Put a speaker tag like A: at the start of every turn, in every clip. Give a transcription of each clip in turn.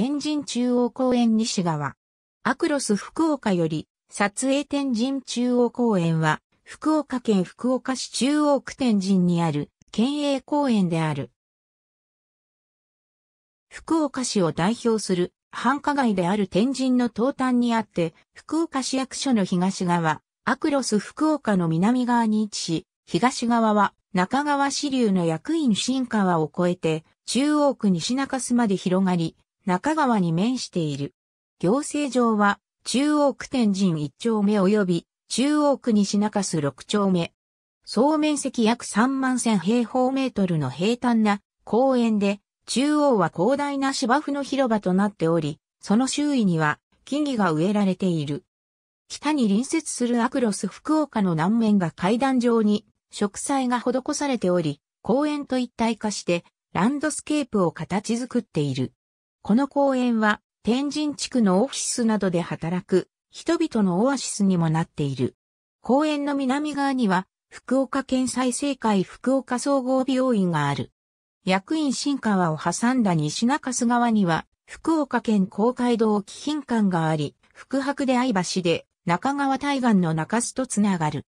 A: 天神中央公園西側。アクロス福岡より、撮影天神中央公園は、福岡県福岡市中央区天神にある県営公園である。福岡市を代表する繁華街である天神の東端にあって、福岡市役所の東側、アクロス福岡の南側に位置し、東側は中川支流の役員新川を越えて、中央区西中洲まで広がり、中川に面している。行政上は、中央区天神一丁目及び、中央区西中洲六丁目。総面積約3万千平方メートルの平坦な公園で、中央は広大な芝生の広場となっており、その周囲には木々が植えられている。北に隣接するアクロス福岡の南面が階段状に植栽が施されており、公園と一体化してランドスケープを形作っている。この公園は天神地区のオフィスなどで働く人々のオアシスにもなっている。公園の南側には福岡県再生会福岡総合病院がある。役員新川を挟んだ西中洲側には福岡県公会堂貴賓館があり、福白で相橋で中川対岸の中洲とつながる。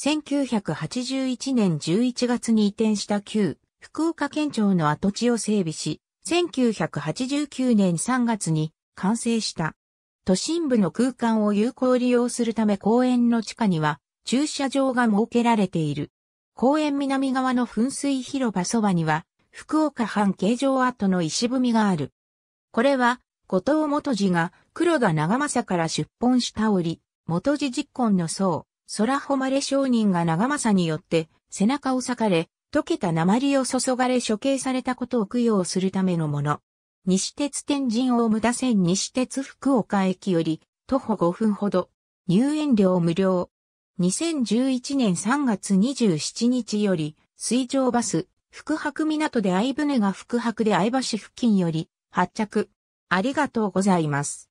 A: 1981年11月に移転した旧福岡県庁の跡地を整備し、1989年3月に完成した。都心部の空間を有効利用するため公園の地下には駐車場が設けられている。公園南側の噴水広場そばには福岡藩形状跡の石踏みがある。これは後藤元次が黒田長政から出奔した折、元次実婚の僧、空誉れ商人が長政によって背中を裂かれ、溶けた鉛を注がれ処刑されたことを供養するためのもの。西鉄天神大無田線西鉄福岡駅より徒歩5分ほど。入園料無料。2011年3月27日より水上バス、福博港で藍船が福博で藍橋付近より発着。ありがとうございます。